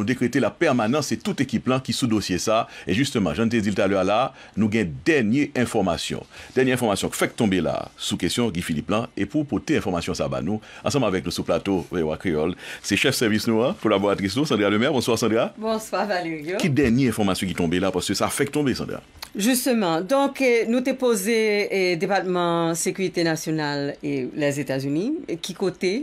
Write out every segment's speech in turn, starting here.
nou dekrete la permanans se tout ekip lan ki sou dosye sa. Et justement, jante zil talou ala, nou gen denye informasyon. Denye informasyon ki fèk tombe la sou kesyon ki fili plan. Et pou pote informasyon sa ban nou, ansanman vek nou sou plato rewa kriol, se chef servis nou, pou la bo atris nou, Sandra Lemer. Bonsoir, Sandra. Bonsoir, Valerio. Ki denye informasyon ki tombe la, pote sa fèk tombe, Sandra. Justement, donk euh, nou te pose euh, depatman sekwite nasyonal e les Etats-Unis, ki kote...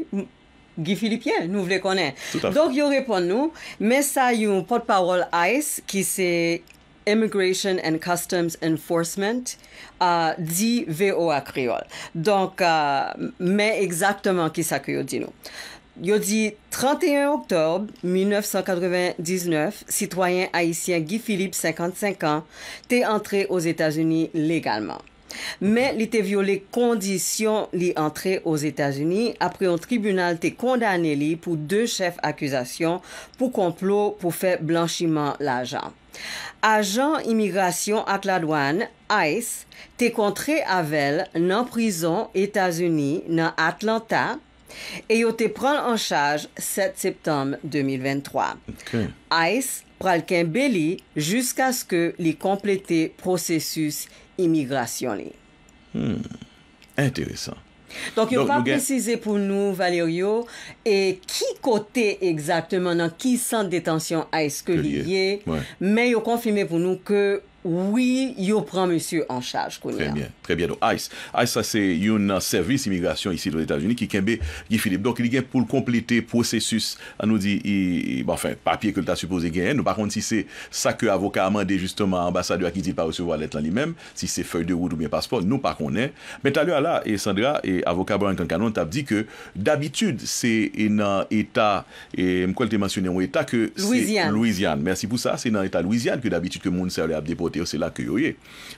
Guy Philippien, nous voulons connaître. Donc, il répond nous, mais ça, il y a un porte-parole ICE qui c'est Immigration and Customs Enforcement, uh, dit VOA créole. Donc, euh, mais exactement qui ça que dit nous. Il dit 31 octobre 1999, citoyen haïtien Guy Philippe, 55 ans, est entré aux États-Unis légalement mais il était violé condition li entré aux États-Unis après un tribunal t'est condamné pour deux chefs d'accusation pour complot pour faire blanchiment l'argent. Agent immigration à la douane, ICE, à contré dans non prison États-Unis États-Unis dans Atlanta et été pris en charge charge 7 septembre 2023. ICE pral ken jusqu'à ce que li complétait le processus Hmm, enteresan. Donk yo pa prezize pou nou, Valerio, e ki kote ekzaktman nan ki sante detansyon a eske liye, men yo konfime pou nou ke Oui, yo pran monsieur en charge. Très bien. Très bien. Aïs, aïs sa se yon servis imigrasyon isi do Etats-Unis ki kenbe gifilip. Donk, li gen pou l'kompleté prosesus an nou di, bon, enfin, papye ke l'ta suppose gen, nou pa kont si se sa ke avoka amande justement ambassadeur akidil pa recevo alet lan li menm, si se fey de woud ou mi paspon, nou pa konen. Ben talyo ala, Sandra, avoka bran kan kanon, ta pdi ke d'abitud se enan etat, mko l te mansyone, ou etat ke louisian. Mersi pou sa, se enan etat louisian ke d'abitud ke moun se yo se la ke yo ye.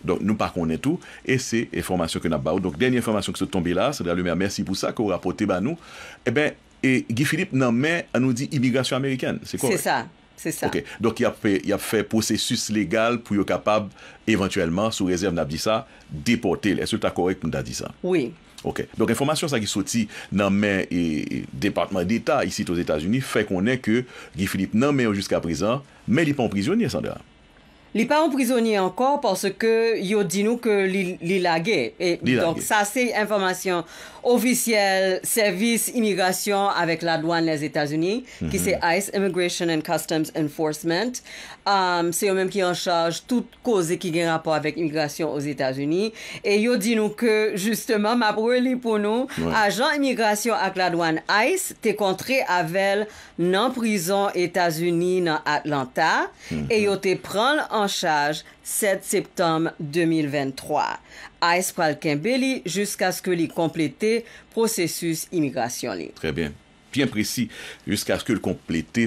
Don nou pa konen tou e se informasyon ke nap ba ou. Donk denye informasyon ke se tombe la, sèdra eh lume a mersi pou sa ke ou rapote ba nou, e ben e Gifilip nan men an nou di imigrasyon Ameriken, se korek. Se sa, se sa. Ok, donk y ap fe posesus legal pou yo kapab, eventuellement sou rezerv nap di sa, deporte lè, se ta korek nou da di sa. Oui. Ok, donk informasyon sa ki soti nan men e departement d'Etat isi toz Etats-Unis, fè konen ke Gifilip nan men yo jusqu'a prizan, men li pon prizyonye, sèdra. Il pa pas emprisonné encore parce que yo di nou ke li, li Et e donc ça, c'est information officielle, service immigration avec la douane des états unis qui mhm. c'est ICE, Immigration and Customs Enforcement. Um, eux yo qui en an chaj tout qui ki gen rapport avec l'immigration aux états unis et yo dit nous que, justement, ma pou pour pou nou ouais. ajan la douane ICE te contré avel non prison états unis dans Atlanta. Mhm. et -hmm. yo te en charge 7 septembre 2023. ICE pral Kimbeli jusqu'à ce que l'y complété processus immigration. Très bien. bien précis jusqu'à ce que le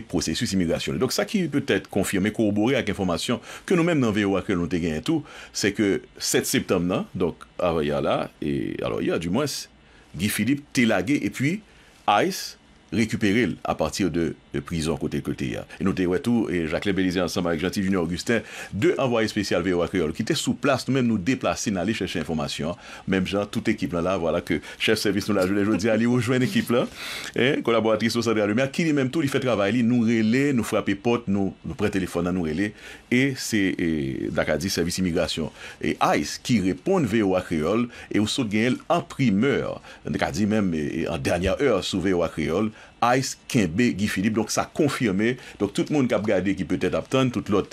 processus immigration. Donc ça qui peut être confirmé, corroboré avec information que nous-mêmes dans VOA que l'on te tout, c'est que 7 septembre, donc a là, et alors il y a du moins Guy Philippe Télagué et puis ICE récupérer à partir de prizon kote kote ya. E nou te wetou, e Jacqueline Belize ansama ek Gentil Junior Augustin, de envoye spesyal V.O.A. Creole, ki te sou plas nou men nou deplase nan li chèche informasyon, mem jan tout ekip nan la, vwala ke chef servis nou la jwede, jwede di ali ou jwen ekip la, eh, kolaboratrisou sa draloumen, ki ni menm tou li fè travay li, nou rele, nou frapi pot, nou pre telefon nan nou rele, e se, da ka di, servis imigrasyon. E AIS, ki repon V.O.A. Creole, e ou sot gen el en primeur, da ka di menm en danyan eur Ice, Ken B, Guy Philippe. Donc, ça a confirmé. Donc, tout le monde qui a regardé, qui peut être atteint, tout le monde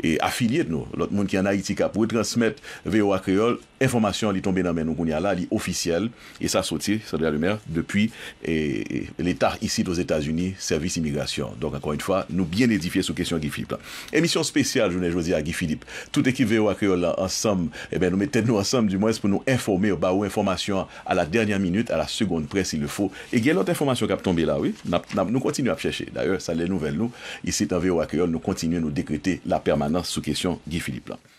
qui est affilié de nous, tout le monde qui en a été, qui a pu transmettre VOA Creole, l'information, elle est tombée dans mes noms. Donc, on y a là, elle est officielle. Et ça a sauté, ça a délumé, depuis l'État, ici, dans les États-Unis, Service Immigration. Donc, encore une fois, nous bien édifié sous question Guy Philippe. Émission spéciale, je vous l'ai choisi à Guy Philippe. Toute équipe VOA Creole, ensemble, eh nous mettait nous ensemble, du moins, pour nous informer au bas ou information, à la dernière minute, à la seconde presse, Nou kontinu ap chèche. D'ayor, sa lè nouvel nou. Isi tan ve wakè yon nou kontinu nou dekrete la permanans sou kèsyon Guy Philippe lan.